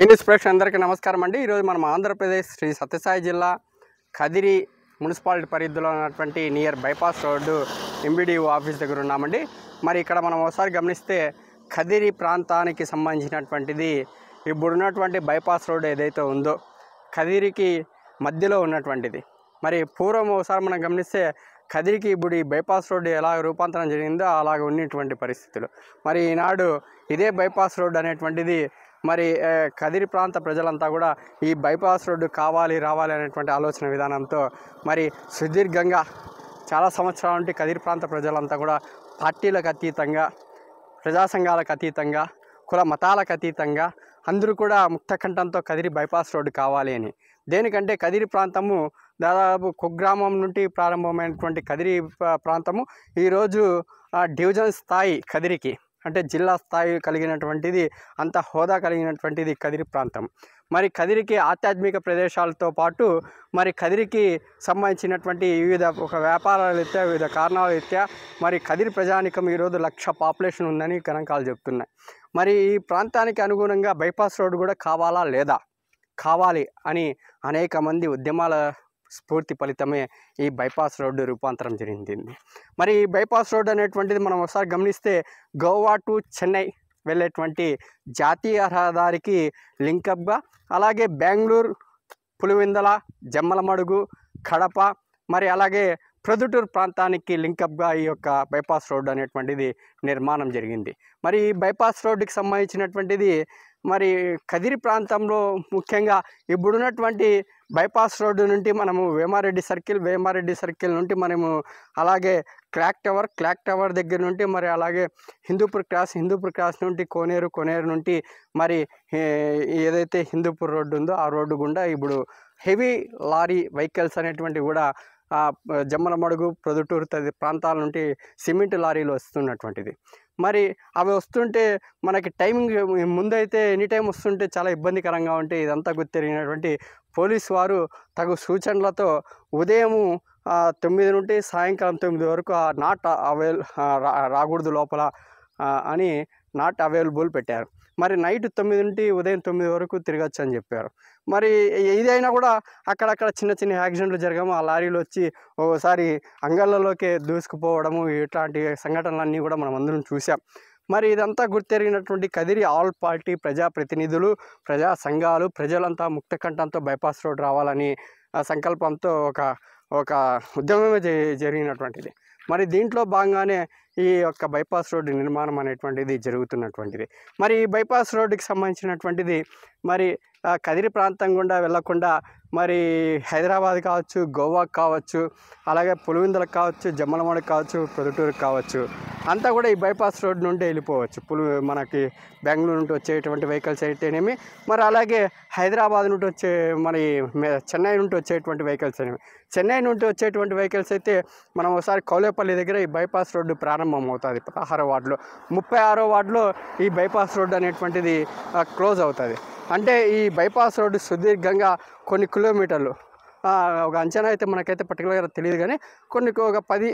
news ప్రేక్షకు అందరికీ నమస్కారం అండి ఈరోజు మనం ఆంధ్రప్రదేశ్ శ్రీ సత్యసాయి జిల్లా కదిరి మున్సిపాలిటీ పరిధిలో ఉన్నటువంటి near bypass road MBDO office దగ్గర ఉన్నామండి మరి ఇక్కడ మనం ఒకసారి గమనిస్తే కదిరి ప్రాంతానికి సంబంధించినటువంటిది ఇప్పుడున్నటువంటి బైపాస్ రోడ్డు ఏదైతే ఉందో కదిరికి మధ్యలో ఉన్నటువంటిది మరి పూర్వం ఒకసారి మనం గమనిస్తే కదిరికి ఇప్పుడు ఈ బైపాస్ రోడ్డు ఎలా రూపాంతరం జరిగిందో అలాగ ఉన్నటువంటి పరిస్థితులు మరి ఈనాడు ఇదే బైపాస్ రోడ్డు అనేటువంటిది మరి కదిరి ప్రాంత ప్రజలంతా కూడా ఈ బైపాస్ రోడ్డు కావాలి రావాలి అనేటువంటి ఆలోచన విధానంతో మరి సుదీర్ఘంగా చాలా సంవత్సరాల నుండి కదిరి ప్రాంత ప్రజలంతా కూడా పార్టీలకు అతీతంగా ప్రజా సంఘాలకు అతీతంగా కుల మతాలకు అతీతంగా అందరూ కూడా ముక్తకంఠంతో కదిరి బైపాస్ రోడ్డు కావాలి అని దేనికంటే కదిరి ప్రాంతము దాదాపు కుగ్రామం నుండి ప్రారంభమైనటువంటి కదిరి ప్రాంతము ఈరోజు డివిజన్ స్థాయి కదిరికి అంటే జిల్లా స్థాయి కలిగినటువంటిది అంత హోదా కలిగినటువంటిది కదిరి ప్రాంతం మరి కదిరికి ఆధ్యాత్మిక ప్రదేశాలతో పాటు మరి కదిరికి సంబంధించినటువంటి వివిధ ఒక వ్యాపారాలు రీత్యా వివిధ కారణాలు రీత్యా మరి కదిరి ప్రజానికం ఈరోజు లక్ష పాపులేషన్ ఉందని గణాంకాలు చెప్తున్నాయి మరి ఈ ప్రాంతానికి అనుగుణంగా బైపాస్ రోడ్డు కూడా కావాలా లేదా కావాలి అని అనేక మంది ఉద్యమాల స్ఫూర్తి ఫలితమే ఈ బైపాస్ రోడ్డు రూపాంతరం జరిగింది మరి ఈ బైపాస్ రోడ్డు అనేటువంటిది మనం ఒకసారి గమనిస్తే గోవా టు చెన్నై వెళ్ళేటువంటి జాతీయ రహదారికి లింకప్గా అలాగే బెంగళూరు జమ్మల జమ్మలమడుగు కడప మరి అలాగే ప్రొద్దుటూరు ప్రాంతానికి లింకప్గా ఈ యొక్క బైపాస్ రోడ్డు అనేటువంటిది నిర్మాణం జరిగింది మరి ఈ బైపాస్ రోడ్డుకి సంబంధించినటువంటిది మరి కదిరి ప్రాంతంలో ముఖ్యంగా ఇప్పుడున్నటువంటి బైపాస్ రోడ్డు నుండి మనము వేమారెడ్డి సర్కిల్ వేమారెడ్డి సర్కిల్ నుండి మనము అలాగే క్లాక్ టవర్ క్లాక్ టవర్ దగ్గర నుండి మరి అలాగే హిందూపూర్ క్రాస్ హిందూపూర్ క్రాస్ నుండి కోనేరు కోనేరు నుండి మరి ఏదైతే హిందూపూర్ రోడ్డు ఉందో ఆ రోడ్డు గుండా ఇప్పుడు హెవీ లారీ వెహికల్స్ అనేటువంటివి కూడా జమ్మలమడుగు ప్రొదుటూరు ప్రాంతాల నుండి సిమెంట్ లారీలు వస్తున్నటువంటిది మరి అవి వస్తుంటే మనకి టైమింగ్ ముందైతే ఎనీ టైం వస్తుంటే చాలా ఇబ్బందికరంగా ఉంటే ఇదంతా గుర్తెరిగినటువంటి పోలీస్ వారు తగు సూచనలతో ఉదయము తొమ్మిది నుండి సాయంకాలం తొమ్మిది వరకు నాట్ అవైల్ రాకూడదు లోపల అని నాట్ అవైలబుల్ పెట్టారు మరి నైట్ తొమ్మిది నుండి ఉదయం తొమ్మిది వరకు తిరగచ్చు అని చెప్పారు మరి ఏదైనా కూడా అక్కడక్కడ చిన్న చిన్న యాక్సిడెంట్లు జరగము ఆ లారీలు వచ్చి ఒకసారి అంగళ్ళలోకి దూసుకుపోవడము ఇట్లాంటి సంఘటనలన్నీ కూడా మనం అందరం చూసాం మరి ఇదంతా గుర్తెరిగినటువంటి కదిరి ఆల్ పార్టీ ప్రజాప్రతినిధులు ప్రజా సంఘాలు ప్రజలంతా ముక్తకంఠంతో బైపాస్ రోడ్ రావాలని సంకల్పంతో ఒక ఒక ఉద్యమమే జరిగినటువంటిది మరి దీంట్లో భాగంగానే ఈ యొక్క బైపాస్ రోడ్డు నిర్మాణం అనేటువంటిది జరుగుతున్నటువంటిది మరి ఈ బైపాస్ రోడ్డుకి సంబంధించినటువంటిది మరి కదిరి ప్రాంతం గుండా వెళ్లకుండా మరి హైదరాబాద్ కావచ్చు గోవా కావచ్చు అలాగే పులివెందులకు కావచ్చు జమ్మలమడ కావచ్చు పొదుటూరు కావచ్చు అంతా కూడా ఈ బైపాస్ రోడ్ నుండి వెళ్ళిపోవచ్చు పులి మనకి బెంగళూరు నుండి వచ్చేటువంటి వెహికల్స్ అయితేనేమి మరి అలాగే హైదరాబాద్ నుండి వచ్చే మరి చెన్నై నుండి వచ్చేటువంటి వెహికల్స్ అనేవి చెన్నై నుండి వచ్చేటువంటి వెహికల్స్ అయితే మనం ఒకసారి కౌలేపల్లి దగ్గర ఈ బైపాస్ రోడ్డు ప్రారంభం ప్రారంభమవుతుంది పదహారో వార్డులో ముప్పై ఆరో వార్డులో ఈ బైపాస్ రోడ్డు అనేటువంటిది క్లోజ్ అవుతుంది అంటే ఈ బైపాస్ రోడ్డు సుదీర్ఘంగా కొన్ని కిలోమీటర్లు ఒక అంచనా అయితే మనకైతే పర్టికులర్గా తెలియదు కానీ కొన్ని ఒక పది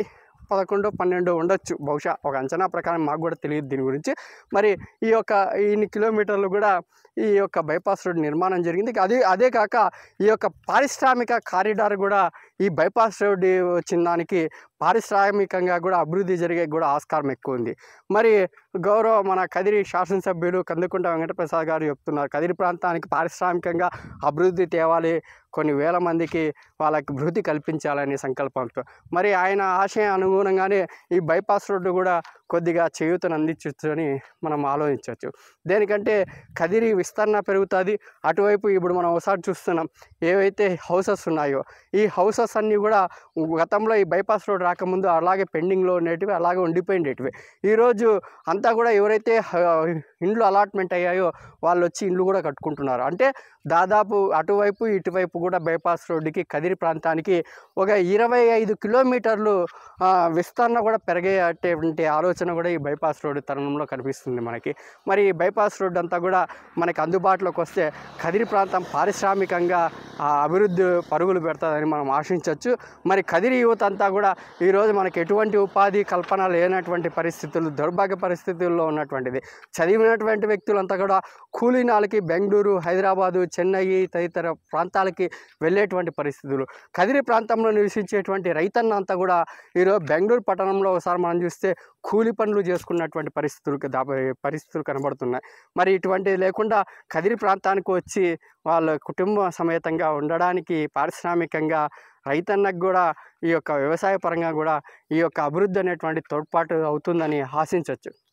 పదకొండు పన్నెండు ఉండొచ్చు బహుశా ఒక అంచనా ప్రకారం మాకు కూడా తెలియదు దీని గురించి మరి ఈ యొక్క ఇన్ని కిలోమీటర్లు కూడా ఈ యొక్క బైపాస్ రోడ్ నిర్మాణం జరిగింది అది అదే కాక ఈ యొక్క పారిశ్రామిక కారిడార్ కూడా ఈ బైపాస్ రోడ్డు వచ్చిన దానికి పారిశ్రామికంగా కూడా అభివృద్ధి జరిగే కూడా ఆస్కారం ఎక్కువ ఉంది మరి గౌరవ మన కదిరి శాసనసభ్యులు కందుకుంట వెంకటప్రసాద్ గారు చెప్తున్నారు కదిరి ప్రాంతానికి పారిశ్రామికంగా అభివృద్ధి తేవాలి కొన్ని వేల మందికి వాళ్ళకి వృద్ధి కల్పించాలనే సంకల్పంతో మరి ఆయన ఆశయం అనుగుణంగానే ఈ బైపాస్ రోడ్డు కూడా కొద్దిగా చేయూతను అందించవచ్చు అని మనం ఆలోచించవచ్చు దేనికంటే కదిరి విస్తరణ పెరుగుతుంది అటువైపు ఇప్పుడు మనం ఒకసారి చూస్తున్నాం ఏవైతే హౌసెస్ ఉన్నాయో ఈ హౌసెస్ అన్నీ కూడా గతంలో ఈ బైపాస్ రోడ్ రాకముందు అలాగే పెండింగ్లో ఉండేటివి అలాగే ఉండిపోయినవి ఈరోజు అంతా కూడా ఎవరైతే ఇండ్లు అలాట్మెంట్ అయ్యాయో వాళ్ళు వచ్చి ఇండ్లు కూడా కట్టుకుంటున్నారు అంటే దాదాపు అటువైపు ఇటువైపు కూడా బైపాస్ రోడ్డుకి కదిరి ప్రాంతానికి ఒక ఇరవై ఐదు కిలోమీటర్లు విస్తరణ కూడా పెరిగేటటువంటి ఆలోచన కూడా ఈ బైపాస్ రోడ్డు తరుణంలో కనిపిస్తుంది మనకి మరి ఈ బైపాస్ రోడ్డు అంతా కూడా మనకి అందుబాటులోకి వస్తే కదిరి ప్రాంతం పారిశ్రామికంగా అభివృద్ధి పరుగులు పెడతాదని మనం ఆశించవచ్చు మరి కదిరి యువత అంతా కూడా ఈరోజు మనకి ఎటువంటి ఉపాధి కల్పన లేనటువంటి పరిస్థితులు దౌర్భాగ్య పరిస్థితుల్లో ఉన్నటువంటిది చదివినటువంటి వ్యక్తులంతా కూడా కూలీనాలకి బెంగళూరు హైదరాబాదు చెన్నై తదితర ప్రాంతాలకి వెళ్ళేటువంటి పరిస్థితులు కదిరి ప్రాంతంలో నివసించేటువంటి రైతన్న అంతా కూడా ఈరోజు బెంగళూరు పట్టణంలో ఒకసారి మనం చూస్తే కూలి పనులు చేసుకున్నటువంటి పరిస్థితులు పరిస్థితులు కనబడుతున్నాయి మరి ఇటువంటివి లేకుండా కదిరి ప్రాంతానికి వచ్చి వాళ్ళ కుటుంబ సమేతంగా ఉండడానికి పారిశ్రామికంగా రైతన్నకు కూడా ఈ యొక్క వ్యవసాయ పరంగా కూడా ఈ యొక్క అభివృద్ధి అనేటువంటి తోడ్పాటు అవుతుందని ఆశించవచ్చు